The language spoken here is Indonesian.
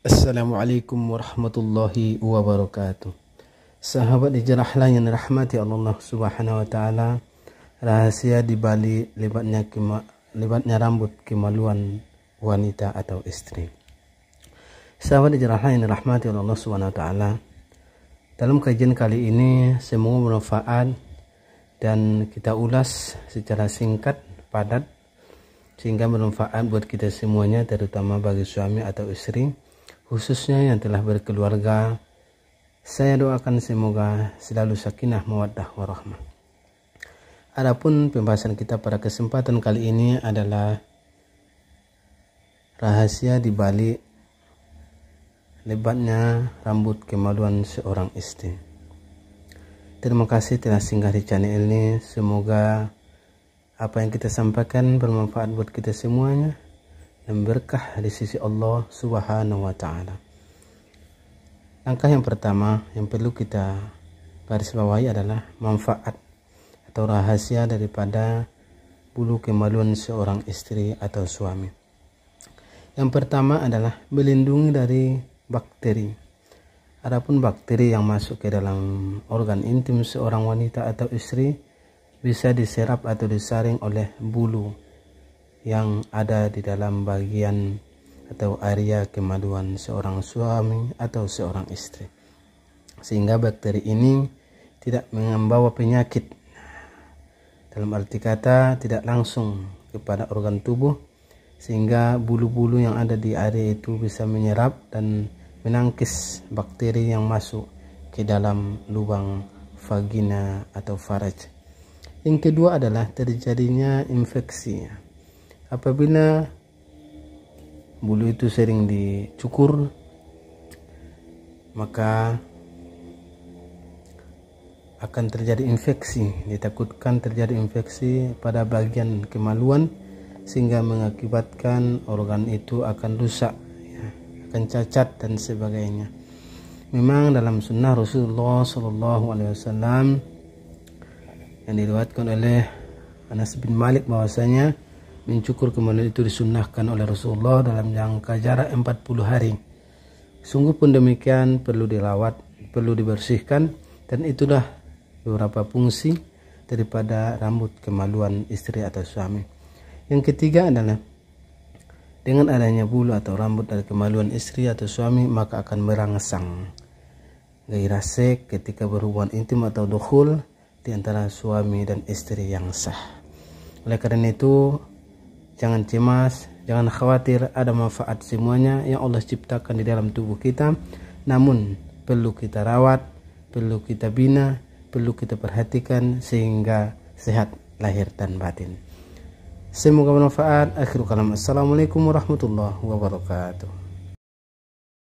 Assalamualaikum warahmatullahi wabarakatuh. Sahabat hijrahlah yang dirahmati Allah Subhanahu wa taala. Rahasia di balik lebatnya kema, lebatnya rambut kemaluan wanita atau istri. Sahabat hijrahlah yang dirahmati Allah Subhanahu wa taala. Dalam kajian kali ini semoga bermanfaat dan kita ulas secara singkat, padat sehingga bermanfaat buat kita semuanya terutama bagi suami atau istri khususnya yang telah berkeluarga. Saya doakan semoga selalu sakinah mawaddah warahmah. Adapun pembahasan kita pada kesempatan kali ini adalah rahasia di balik lebatnya rambut kemaluan seorang istri. Terima kasih telah singgah di channel ini. Semoga apa yang kita sampaikan bermanfaat buat kita semuanya dan berkah di sisi Allah Subhanahu wa taala. Langkah yang pertama yang perlu kita garis bawahi adalah manfaat atau rahasia daripada bulu kemaluan seorang istri atau suami. Yang pertama adalah melindungi dari bakteri. Adapun bakteri yang masuk ke dalam organ intim seorang wanita atau istri bisa diserap atau disaring oleh bulu yang ada di dalam bagian atau area kemaluan seorang suami atau seorang istri sehingga bakteri ini tidak membawa penyakit dalam arti kata tidak langsung kepada organ tubuh sehingga bulu-bulu yang ada di area itu bisa menyerap dan menangkis bakteri yang masuk ke dalam lubang vagina atau faraj yang kedua adalah terjadinya infeksi apabila bulu itu sering dicukur maka akan terjadi infeksi ditakutkan terjadi infeksi pada bagian kemaluan sehingga mengakibatkan organ itu akan rusak ya, akan cacat dan sebagainya memang dalam sunnah Rasulullah Shallallahu Alaihi Wasallam yang diriwayatkan oleh Anas bin Malik bahwasanya mencukur kemudian itu disunnahkan oleh Rasulullah dalam jangka jarak 40 hari. Sungguh pun demikian perlu dilawat, perlu dibersihkan dan itulah beberapa fungsi daripada rambut kemaluan istri atau suami. Yang ketiga adalah dengan adanya bulu atau rambut dari kemaluan istri atau suami maka akan merangsang gairah seks ketika berhubungan intim atau dukhul di antara suami dan istri yang sah. Oleh karena itu jangan cemas, jangan khawatir, ada manfaat semuanya yang Allah ciptakan di dalam tubuh kita. Namun, perlu kita rawat, perlu kita bina, perlu kita perhatikan sehingga sehat lahir dan batin. Semoga bermanfaat. Akhir kalam. Assalamualaikum warahmatullahi wabarakatuh.